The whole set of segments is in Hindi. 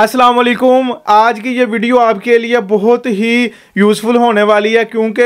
अस्सलाम वालेकुम आज की ये वीडियो आपके लिए बहुत ही यूज़फुल होने वाली है क्योंकि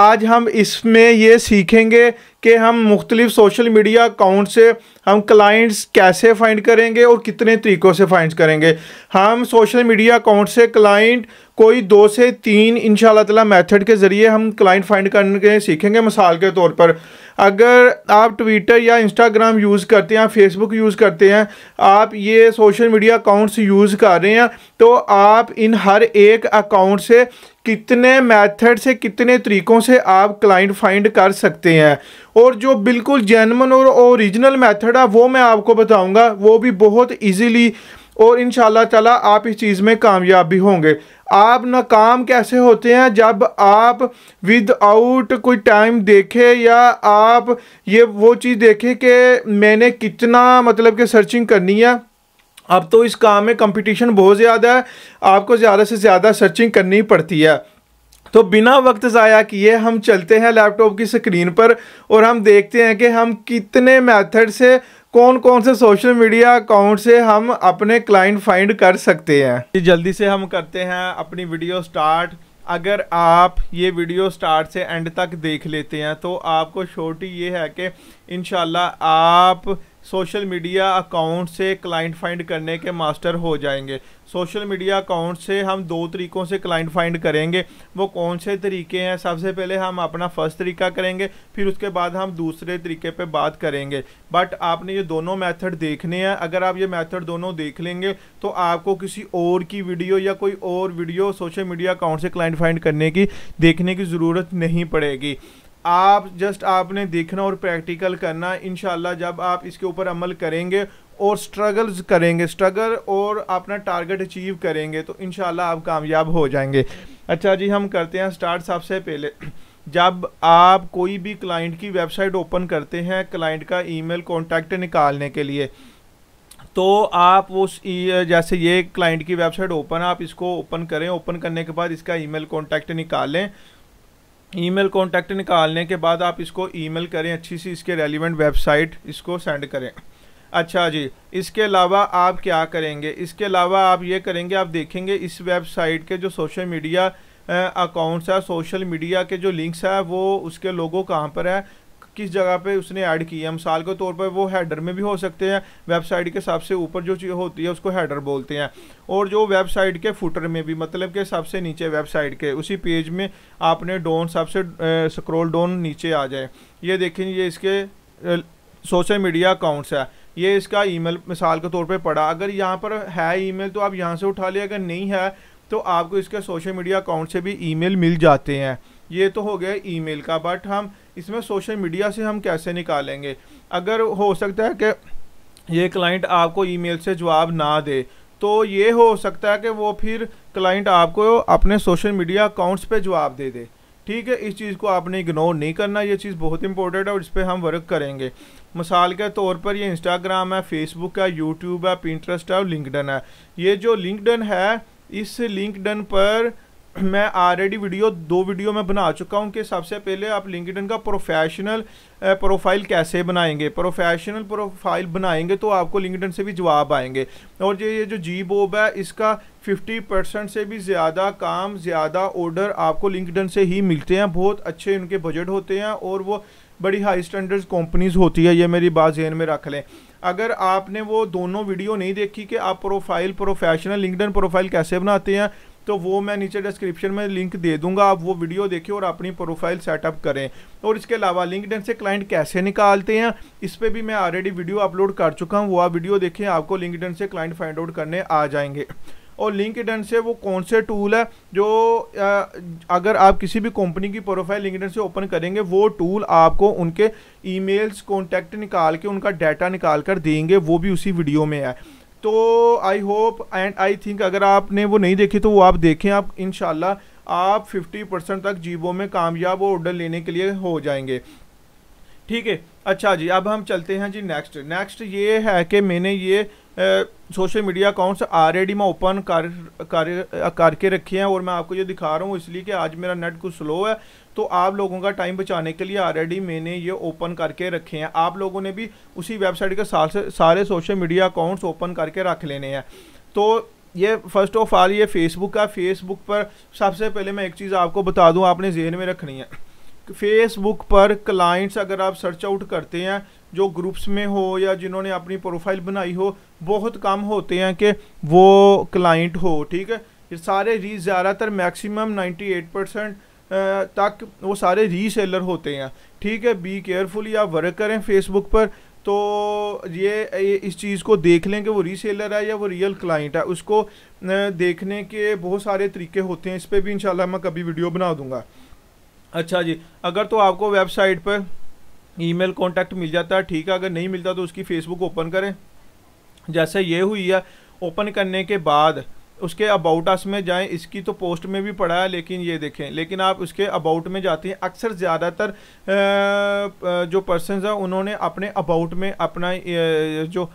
आज हम इसमें ये सीखेंगे कि हम मुख्तलिफ़ सोशल मीडिया अकाउंट से हम क्लाइंट्स कैसे फ़ाइंड करेंगे और कितने तरीक़ों से फ़ाइंड करेंगे हम सोशल मीडिया अकाउंट से क्लाइंट कोई दो से तीन इन तला मैथड के ज़रिए हम क्लाइंट फाइंड करने सीखेंगे मिसाल के तौर पर अगर आप ट्विटर या इंस्टाग्राम यूज़ करते हैं फेसबुक यूज़ करते हैं आप ये सोशल मीडिया अकाउंट्स यूज़ कर रहे हैं तो आप इन हर एक अकाउंट से कितने मेथड से कितने तरीक़ों से आप क्लाइंट फाइंड कर सकते हैं और जो बिल्कुल जैनमन और ओरिजिनल मेथड है वो मैं आपको बताऊंगा वो भी बहुत इजीली और इन ताला आप इस चीज़ में कामयाब भी होंगे आप नाकाम कैसे होते हैं जब आप विद आउट कोई टाइम देखे या आप ये वो चीज़ देखें कि मैंने कितना मतलब कि सर्चिंग करनी है अब तो इस काम में कंपटीशन बहुत ज़्यादा है आपको ज़्यादा से ज़्यादा सर्चिंग करनी पड़ती है तो बिना वक्त ज़ाया किए हम चलते हैं लैपटॉप की स्क्रीन पर और हम देखते हैं कि हम कितने मेथड से कौन कौन से सोशल मीडिया अकाउंट से हम अपने क्लाइंट फाइंड कर सकते हैं जल्दी से हम करते हैं अपनी वीडियो स्टार्ट अगर आप ये वीडियो स्टार्ट से एंड तक देख लेते हैं तो आपको छोटी ये है कि इन आप सोशल मीडिया अकाउंट से क्लाइंट फाइंड करने के मास्टर हो जाएंगे सोशल मीडिया अकाउंट से हम दो तरीक़ों से क्लाइंट फाइंड करेंगे वो कौन से तरीके हैं सबसे पहले हम अपना फर्स्ट तरीका करेंगे फिर उसके बाद हम दूसरे तरीके पे बात करेंगे बट आपने ये दोनों मेथड देखने हैं अगर आप ये मेथड दोनों देख लेंगे तो आपको किसी और की वीडियो या कोई और वीडियो सोशल मीडिया अकाउंट से क्लाइंट फाइंड करने की देखने की ज़रूरत नहीं पड़ेगी आप जस्ट आपने देखना और प्रैक्टिकल करना इन जब आप इसके ऊपर अमल करेंगे और स्ट्रगल्स करेंगे स्ट्रगल और अपना टारगेट अचीव करेंगे तो इन आप कामयाब हो जाएंगे अच्छा जी हम करते हैं स्टार्ट सबसे पहले जब आप कोई भी क्लाइंट की वेबसाइट ओपन करते हैं क्लाइंट का ईमेल कांटेक्ट निकालने के लिए तो आप उस e, जैसे ये क्लाइंट की वेबसाइट ओपन आप इसको ओपन करें ओपन करने के बाद इसका ईमेल कांटेक्ट निकालें ईमेल कांटेक्ट निकालने के बाद आप इसको ईमेल करें अच्छी सी इसके रेलिवेंट वेबसाइट इसको सेंड करें अच्छा जी इसके अलावा आप क्या करेंगे इसके अलावा आप ये करेंगे आप देखेंगे इस वेबसाइट के जो सोशल मीडिया अकाउंट्स है सोशल मीडिया के जो लिंक्स है वो उसके लोगों कहाँ पर है किस जगह पे उसने ऐड की है मिसाल के तौर पर वो हैडर में भी हो सकते हैं वेबसाइट के सबसे ऊपर जो चीज़ होती है उसको हैडर बोलते हैं और जो वेबसाइट के फुटर में भी मतलब के सबसे नीचे वेबसाइट के उसी पेज में आपने डोन सबसे स्क्रोल डोन नीचे आ जाए ये देखें ये इसके सोशल मीडिया अकाउंट्स है ये इसका ईमेल मिसाल के तौर पे पड़ा अगर यहाँ पर है ईमेल तो आप यहाँ से उठा लिया अगर नहीं है तो आपको इसके सोशल मीडिया अकाउंट से भी ईमेल मिल जाते हैं ये तो हो गया ईमेल का बट हम इसमें सोशल मीडिया से हम कैसे निकालेंगे अगर हो सकता है कि ये क्लाइंट आपको ईमेल से जवाब ना दे तो ये हो सकता है कि वो फिर क्लाइंट आपको अपने सोशल मीडिया अकाउंट्स पे जवाब दे दे ठीक है इस चीज़ को आपने इग्नोर नहीं करना ये चीज़ बहुत इंपॉर्टेंट है और इस पर हम वर्क करेंगे मिसाल के तौर पर ये इंस्टाग्राम है फेसबुक है यूट्यूब है पिंट्रस्ट है और लिंकडन है ये जो लिंकडन है इस लिंकडन पर मैं ऑलरेडी वीडियो दो वीडियो में बना चुका हूँ कि सबसे पहले आप लिंकडन का प्रोफेशनल प्रोफाइल कैसे बनाएंगे प्रोफेशनल प्रोफाइल बनाएंगे तो आपको लिंकडन से भी जवाब आएंगे और ये जो जी बोब है इसका 50 परसेंट से भी ज़्यादा काम ज़्यादा ऑर्डर आपको लिंकडन से ही मिलते हैं बहुत अच्छे उनके बजट होते हैं और वो बड़ी हाई स्टैंडर्ड कंपनीज होती है ये मेरी बात जहन में रख लें अगर आपने वो दोनों वीडियो नहीं देखी कि आप प्रोफाइल प्रोफेशनल लिंकडन प्रोफाइल कैसे बनाते हैं तो वो मैं नीचे डिस्क्रिप्शन में लिंक दे दूंगा आप वो वीडियो देखें और अपनी प्रोफाइल सेटअप करें और इसके अलावा लिंकड से क्लाइंट कैसे निकालते हैं इस पर भी मैं ऑलरेडी वीडियो अपलोड कर चुका हूँ वो आप वीडियो देखें आपको लिंकड से क्लाइंट फाइंड आउट करने आ जाएंगे और लिंकड से वो कौन से टूल है जो आ, अगर आप किसी भी कंपनी की प्रोफाइल लिंकड से ओपन करेंगे वो टूल आपको उनके ईमेल्स कॉन्टैक्ट निकाल के उनका डाटा निकाल कर देंगे वो भी उसी वीडियो में है तो I hope and I think अगर आपने वो नहीं देखी तो वो आप देखें आप इन आप 50 परसेंट तक जीवो में कामयाब ऑर्डर लेने के लिए हो जाएंगे ठीक है अच्छा जी अब हम चलते हैं जी नेक्स्ट नेक्स्ट ये है कि मैंने ये सोशल मीडिया अकाउंट्स ऑलरेडी मैं ओपन कर कर करके रखे हैं और मैं आपको ये दिखा रहा हूँ इसलिए कि आज मेरा नेट कुछ स्लो है तो आप लोगों का टाइम बचाने के लिए ऑलरेडी मैंने ये ओपन करके रखे हैं आप लोगों ने भी उसी वेबसाइट के से सारे सोशल मीडिया अकाउंट्स ओपन करके रख लेने हैं तो ये फ़र्स्ट ऑफ ऑल ये फेसबुक है फेसबुक पर सबसे पहले मैं एक चीज़ आपको बता दूँ आपने जहन में रखनी है फेसबुक पर क्लाइंट्स अगर आप सर्च आउट करते हैं जो ग्रुप्स में हो या जिन्होंने अपनी प्रोफाइल बनाई हो बहुत कम होते हैं कि वो क्लाइंट हो ठीक है ये सारे री ज़्यादातर मैक्सिमम 98 परसेंट तक वो सारे रीसेलर होते हैं ठीक है बी केयरफुल या वर्क करें फेसबुक पर तो ये इस चीज़ को देख लें कि वो रीसेलर है या वो रियल क्लाइंट है उसको देखने के बहुत सारे तरीके होते हैं इस पर भी इंशाल्लाह मैं कभी वीडियो बना दूंगा अच्छा जी अगर तो आपको वेबसाइट पर ईमेल कांटेक्ट मिल जाता है ठीक है अगर नहीं मिलता तो उसकी फेसबुक ओपन करें जैसे ये हुई है ओपन करने के बाद उसके अबाउट अस में जाएं इसकी तो पोस्ट में भी पड़ा है लेकिन ये देखें लेकिन आप उसके अबाउट में जाते हैं अक्सर ज़्यादातर जो पर्सनस हैं उन्होंने अपने अबाउट में अपना जो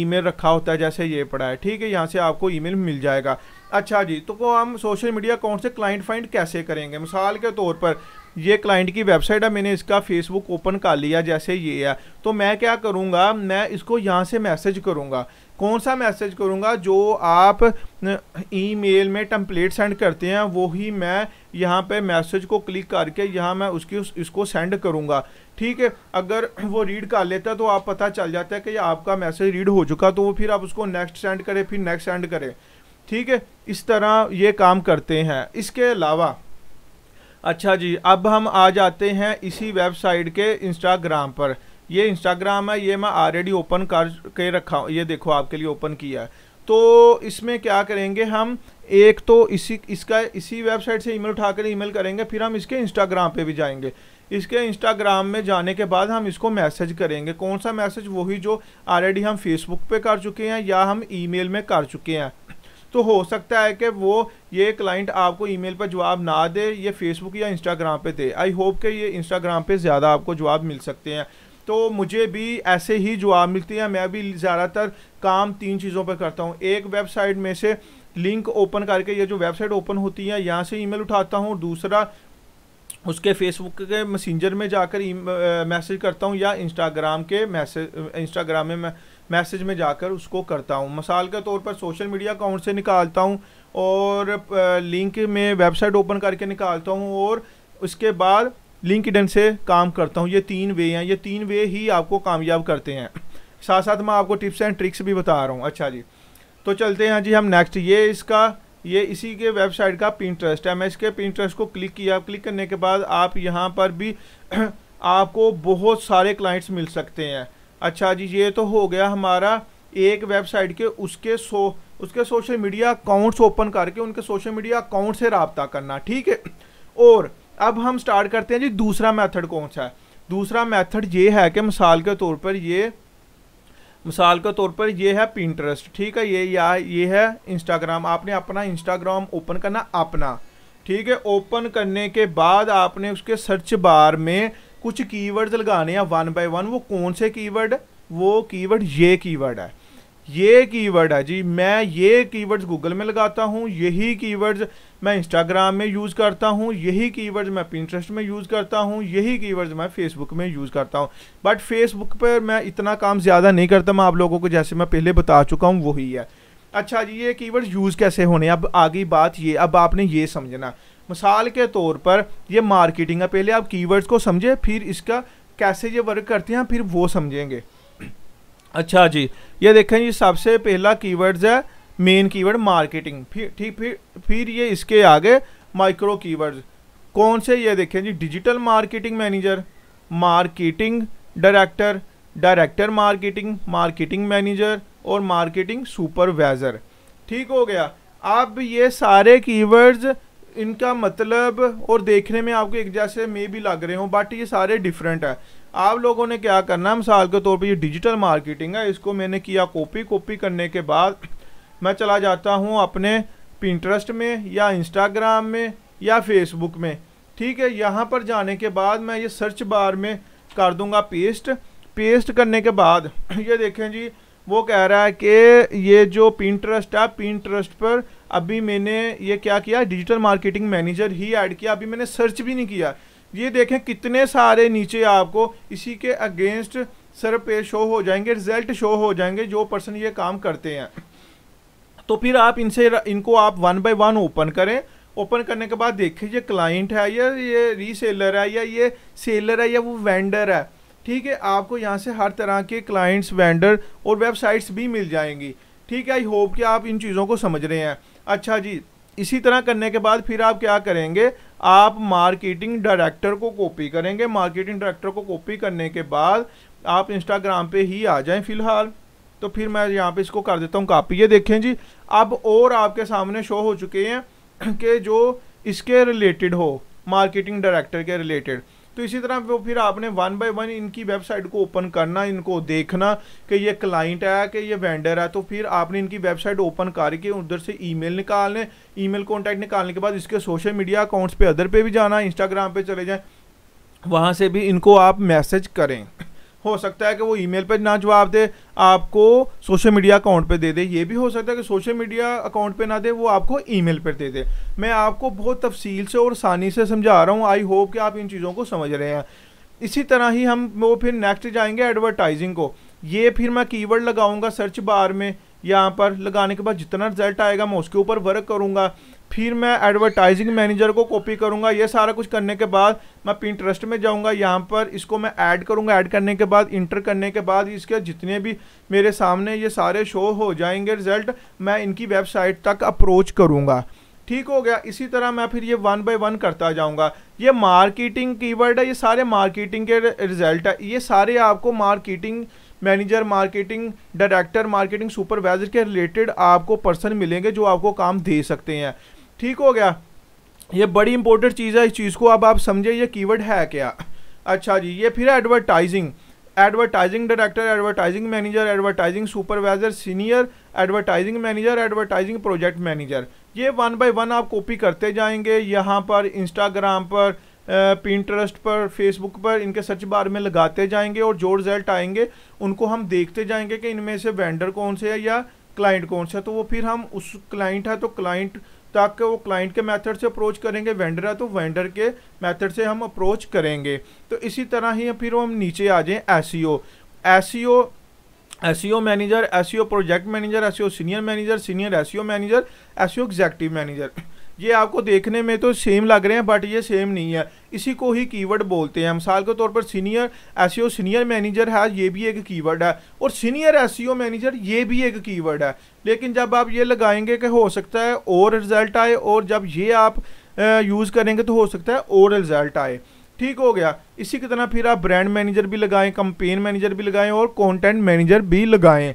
ईमेल रखा होता है जैसे ये पड़ा है ठीक है यहाँ से आपको ईमेल मिल जाएगा अच्छा जी तो वो हम सोशल मीडिया अकाउंट से क्लाइंट फाइंड कैसे करेंगे मिसाल के तौर पर ये क्लाइंट की वेबसाइट है मैंने इसका फेसबुक ओपन कर लिया जैसे ये है तो मैं क्या करूँगा मैं इसको यहाँ से मैसेज करूँगा कौन सा मैसेज करूँगा जो आप ईमेल में टम्पलेट सेंड करते हैं वो ही मैं यहाँ पे मैसेज को क्लिक करके यहाँ मैं उसकी उस, इसको सेंड करूँगा ठीक है अगर वो रीड कर लेता है तो आप पता चल जाता है कि आपका मैसेज रीड हो चुका तो वो फिर आप उसको नेक्स्ट सेंड करें फिर नेक्स्ट सेंड करें ठीक है इस तरह ये काम करते हैं इसके अलावा अच्छा जी अब हम आ जाते हैं इसी वेबसाइट के इंस्टाग्राम पर ये इंस्टाग्राम है ये मैं ऑलरेडी ओपन कर के रखा हूँ ये देखो आपके लिए ओपन किया है तो इसमें क्या करेंगे हम एक तो इसी इसका इसी वेबसाइट से ईमेल उठाकर ईमेल करेंगे फिर हम इसके इंस्टाग्राम पे भी जाएंगे इसके इंस्टाग्राम में जाने के बाद हम इसको मैसेज करेंगे कौन सा मैसेज वही जो ऑलरेडी हम फेसबुक पे कर चुके हैं या हम ईमेल में कर चुके हैं तो हो सकता है कि वो ये क्लाइंट आपको ईमेल पर जवाब ना दे ये फेसबुक या इंस्टाग्राम पे दे आई होप कि ये इंस्टाग्राम पे ज़्यादा आपको जवाब मिल सकते हैं तो मुझे भी ऐसे ही जवाब मिलते हैं मैं भी ज़्यादातर काम तीन चीज़ों पर करता हूँ एक वेबसाइट में से लिंक ओपन करके ये जो वेबसाइट ओपन होती है यहाँ से ईमेल उठाता हूँ दूसरा उसके फेसबुक के मैसेंजर में जाकर मैसेज करता हूँ या इंस्टाग्राम के मैसेज इंस्टाग्राम में मैं मैसेज में जाकर उसको करता हूँ मिसाल के तौर पर सोशल मीडिया अकाउंट से निकालता हूँ और लिंक में वेबसाइट ओपन करके निकालता हूँ और उसके बाद लिंक से काम करता हूँ ये तीन वे हैं ये तीन वे ही आपको कामयाब करते हैं साथ साथ मैं आपको टिप्स एंड ट्रिक्स भी बता रहा हूँ अच्छा जी तो चलते हैं जी हम नेक्स्ट ये इसका ये इसी के वेबसाइट का पिंट्रस्ट है मैं इसके पिंट्रस्ट को क्लिक किया क्लिक करने के बाद आप यहाँ पर भी आपको बहुत सारे क्लाइंट्स मिल सकते हैं अच्छा जी ये तो हो गया हमारा एक वेबसाइट के उसके सो उसके सोशल मीडिया अकाउंट्स ओपन करके उनके सोशल मीडिया अकाउंट से रबता करना ठीक है और अब हम स्टार्ट करते हैं जी दूसरा मेथड कौन सा है दूसरा मेथड ये है कि मिसाल के तौर पर ये मिसाल के तौर पर ये है पिंटरेस्ट ठीक है ये या ये है इंस्टाग्राम आपने अपना इंस्टाग्राम ओपन करना अपना ठीक है ओपन करने के बाद आपने उसके सर्च बार में कुछ कीवर्ड्स लगाने हैं वन बाय वन वो कौन से कीवर्ड वो कीवर्ड ये कीवर्ड है ये कीवर्ड है जी मैं ये कीवर्ड्स गूगल में लगाता हूँ यही कीवर्ड्स मैं इंस्टाग्राम में यूज़ करता हूँ यही कीवर्ड्स मैं पिंट्रस्ट में यूज़ करता हूँ यही कीवर्ड्स मैं फेसबुक में यूज़ करता हूँ बट फेसबुक पर मैं इतना काम ज़्यादा नहीं करता मैं आप लोगों को जैसे मैं पहले बता चुका हूँ वही है अच्छा जी ये कीवर्ड्स यूज़ कैसे होने अब आगे बात ये अब आपने ये समझना मिसाल के तौर पर ये मार्केटिंग है पहले आप कीवर्ड्स को समझें फिर इसका कैसे ये वर्क करते हैं फिर वो समझेंगे अच्छा जी ये देखें ये सबसे पहला कीवर्ड्स है मेन कीवर्ड मार्केटिंग फिर ठीक फिर फिर ये इसके आगे माइक्रो कीवर्ड्स कौन से ये देखें जी digital marketing manager marketing director director marketing marketing manager और मार्केटिंग सुपरवाइज़र ठीक हो गया अब ये सारे कीवर्ड्स इनका मतलब और देखने में आपको एक जैसे मे भी लग रहे हो बट ये सारे डिफरेंट है आप लोगों ने क्या करना मिसाल के तौर पर ये डिजिटल मार्केटिंग है इसको मैंने किया कॉपी कॉपी करने के बाद मैं चला जाता हूँ अपने पिंटरेस्ट में या इंस्टाग्राम में या फेसबुक में ठीक है यहाँ पर जाने के बाद मैं ये सर्च बार में कर दूँगा पेस्ट पेस्ट करने के बाद ये देखें जी वो कह रहा है कि ये जो पिंटरेस्ट है पिंटरेस्ट पर अभी मैंने ये क्या किया डिजिटल मार्केटिंग मैनेजर ही ऐड किया अभी मैंने सर्च भी नहीं किया ये देखें कितने सारे नीचे आपको इसी के अगेंस्ट सर पे शो हो जाएंगे रिजल्ट शो हो जाएंगे जो पर्सन ये काम करते हैं तो फिर आप इनसे इनको आप वन बाय वन ओपन करें ओपन करने के बाद देखें ये क्लाइंट है या ये रीसेलर है या ये सेलर है या वो वेंडर है ठीक है आपको यहाँ से हर तरह के क्लाइंट्स वेंडर और वेबसाइट्स भी मिल जाएंगी ठीक है आई होप कि आप इन चीज़ों को समझ रहे हैं अच्छा जी इसी तरह करने के बाद फिर आप क्या करेंगे आप मार्केटिंग डायरेक्टर को कॉपी करेंगे मार्केटिंग डायरेक्टर को कॉपी करने के बाद आप इंस्टाग्राम पे ही आ जाएं फिलहाल तो फिर मैं यहाँ पे इसको कर देता हूँ कापी ये देखें जी अब और आपके सामने शो हो चुके हैं कि जो इसके रिलेटेड हो मार्केटिंग डायरेक्टर के रिलेटेड तो इसी तरह वो फिर आपने वन बाय वन इनकी वेबसाइट को ओपन करना इनको देखना कि ये क्लाइंट है कि ये वेंडर है तो फिर आपने इनकी वेबसाइट ओपन करके उधर से ईमेल निकालने ईमेल कॉन्टैक्ट निकालने के बाद इसके सोशल मीडिया अकाउंट्स पे अदर पे भी जाना इंस्टाग्राम पे चले जाएँ वहाँ से भी इनको आप मैसेज करें हो सकता है कि वो ईमेल पे ना जवाब दे आपको सोशल मीडिया अकाउंट पे दे दे ये भी हो सकता है कि सोशल मीडिया अकाउंट पे ना दे वो आपको ईमेल पर दे दे मैं आपको बहुत तफसील से और आसानी से समझा रहा हूँ आई होप कि आप इन चीज़ों को समझ रहे हैं इसी तरह ही हम वो फिर नेक्स्ट जाएंगे एडवर्टाइजिंग को ये फिर मैं कीवर्ड लगाऊंगा सर्च बार में यहाँ पर लगाने के बाद जितना रिजल्ट आएगा मैं उसके ऊपर वर्क करूँगा फिर मैं एडवर्टाइजिंग मैनेजर को कॉपी करूँगा ये सारा कुछ करने के बाद मैं पिंट्रस्ट में जाऊँगा यहाँ पर इसको मैं ऐड करूँगा ऐड करने के बाद इंटर करने के बाद इसके जितने भी मेरे सामने ये सारे शो हो जाएंगे रिजल्ट मैं इनकी वेबसाइट तक अप्रोच करूँगा ठीक हो गया इसी तरह मैं फिर ये वन बाय वन करता जाऊंगा ये मार्केटिंग कीवर्ड है ये सारे मार्केटिंग के रिजल्ट है ये सारे आपको marketing manager marketing director marketing supervisor के रिलेटेड आपको पर्सन मिलेंगे जो आपको काम दे सकते हैं ठीक हो गया ये बड़ी इंपॉर्टेंट चीज़ है इस चीज़ को अब आप समझे ये कीवर्ड है क्या अच्छा जी ये फिर advertising advertising director advertising manager advertising supervisor senior advertising manager advertising project manager ये वन बाय वन आप कॉपी करते जाएंगे यहाँ पर इंस्टाग्राम पर पिंट्रस्ट पर फेसबुक पर इनके सर्च बार में लगाते जाएंगे और जो रिजल्ट आएंगे उनको हम देखते जाएंगे कि इनमें से वेंडर कौन से है या क्लाइंट कौन सा तो वो फिर हम उस क्लाइंट है तो क्लाइंट ताकि वो क्लाइंट के मेथड से अप्रोच करेंगे वेंडर है तो वेंडर के मेथड से हम अप्रोच करेंगे तो इसी तरह ही फिर हम नीचे आ जाएँ S C O S manager S project manager S senior manager senior S manager S executive manager ये आपको देखने में तो सेम लग रहे हैं बट ये सेम नहीं है इसी को ही कीवर्ड बोलते हैं मिसाल के तौर पर सीनियर एस सीनियर मैनेजर है ये भी एक कीवर्ड है और सीनियर एस मैनेजर ये भी एक कीवर्ड है लेकिन जब आप ये लगाएंगे कि हो सकता है और रिज़ल्ट आए और जब ये आप यूज़ करेंगे तो हो सकता है और रिज़ल्ट आए ठीक हो गया इसी की तरह फिर आप ब्रांड मैनेजर भी लगाएं कंपेन मैनेजर भी लगाएं और कंटेंट मैनेजर भी लगाएं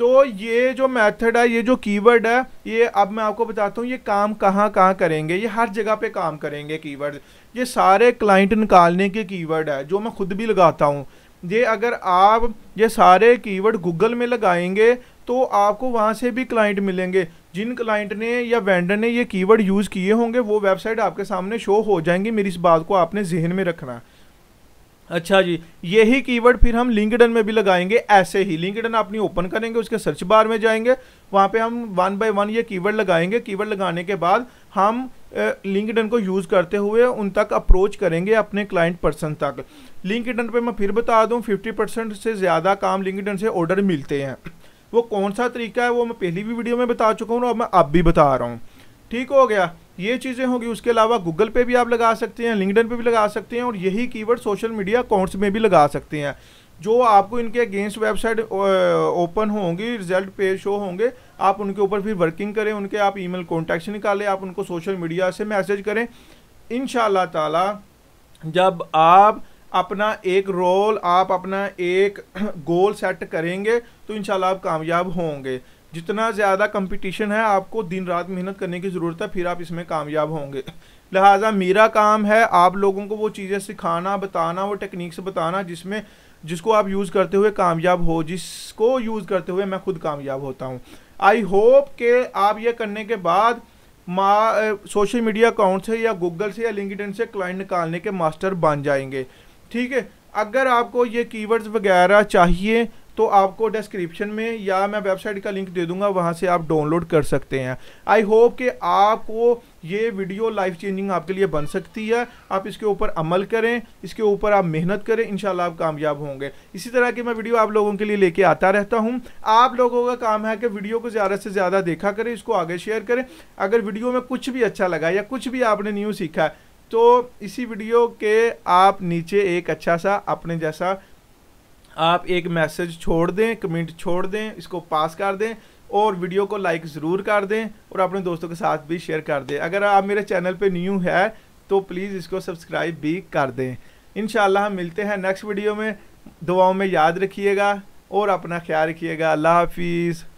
तो ये जो मेथड है ये जो कीवर्ड है ये अब मैं आपको बताता हूँ ये काम कहाँ कहाँ करेंगे ये हर जगह पे काम करेंगे कीवर्ड ये सारे क्लाइंट निकालने के कीवर्ड है जो मैं खुद भी लगाता हूँ ये अगर आप ये सारे कीवर्ड गूगल में लगाएंगे तो आपको वहाँ से भी क्लाइंट मिलेंगे जिन क्लाइंट ने या वेंडर ने ये कीवर्ड यूज़ किए होंगे वो वेबसाइट आपके सामने शो हो जाएंगी मेरी इस बात को आपने जहन में रखना अच्छा जी यही कीवर्ड फिर हम लिंकडन में भी लगाएंगे ऐसे ही लिंकडन अपनी ओपन करेंगे उसके सर्च बार में जाएंगे वहाँ पे हम वन बाय वन ये कीवर्ड लगाएंगे कीवर्ड लगाने के बाद हम लिंकडन को यूज़ करते हुए उन तक अप्रोच करेंगे अपने क्लाइंट पर्सन तक लिंकडन पे मैं फिर बता दूँ फिफ्टी परसेंट से ज़्यादा काम लिंकडन से ऑर्डर मिलते हैं वो कौन सा तरीका है वो मैं पहली भी वीडियो में बता चुका हूँ और मैं अब भी बता रहा हूँ ठीक हो गया ये चीज़ें होंगी उसके अलावा गूगल पे भी आप लगा सकते हैं लिंकडन पे भी लगा सकते हैं और यही कीवर्ड सोशल मीडिया अकाउंट्स में भी लगा सकते हैं जो आपको इनके अगेंस्ट वेबसाइट ओपन होंगी रिजल्ट पेज शो होंगे आप उनके ऊपर फिर वर्किंग करें उनके आप ईमेल कॉन्टैक्ट्स निकालें आप उनको सोशल मीडिया से मैसेज करें इन ताला जब आप अपना एक रोल आप अपना एक गोल सेट करेंगे तो इन आप कामयाब होंगे जितना ज़्यादा कंपटीशन है आपको दिन रात मेहनत करने की ज़रूरत है फिर आप इसमें कामयाब होंगे लिहाजा मेरा काम है आप लोगों को वो चीज़ें सिखाना बताना वो टेक्निक्स बताना जिसमें जिसको आप यूज़ करते हुए कामयाब हो जिसको यूज़ करते हुए मैं खुद कामयाब होता हूँ आई होप के आप ये करने के बाद मा सोशल मीडिया अकाउंट से या गूगल से या लिंकड से क्लाइंट निकालने के मास्टर बन जाएंगे ठीक है अगर आपको ये कीवर्ड्स वगैरह चाहिए तो आपको डिस्क्रिप्शन में या मैं वेबसाइट का लिंक दे दूंगा वहाँ से आप डाउनलोड कर सकते हैं आई होप कि आपको ये वीडियो लाइफ चेंजिंग आपके लिए बन सकती है आप इसके ऊपर अमल करें इसके ऊपर आप मेहनत करें इन आप कामयाब होंगे इसी तरह की मैं वीडियो आप लोगों के लिए लेके आता रहता हूँ आप लोगों का काम है कि वीडियो को ज़्यादा से ज़्यादा देखा करें इसको आगे शेयर करें अगर वीडियो में कुछ भी अच्छा लगा या कुछ भी आपने न्यू सीखा तो इसी वीडियो के आप नीचे एक अच्छा सा अपने जैसा आप एक मैसेज छोड़ दें कमेंट छोड़ दें इसको पास कर दें और वीडियो को लाइक ज़रूर कर दें और अपने दोस्तों के साथ भी शेयर कर दें अगर आप मेरे चैनल पे न्यू है तो प्लीज़ इसको सब्सक्राइब भी कर दें इन हम मिलते हैं नेक्स्ट वीडियो में दुआओं में याद रखिएगा और अपना ख्याल रखिएगा अल्लाह हाफिज़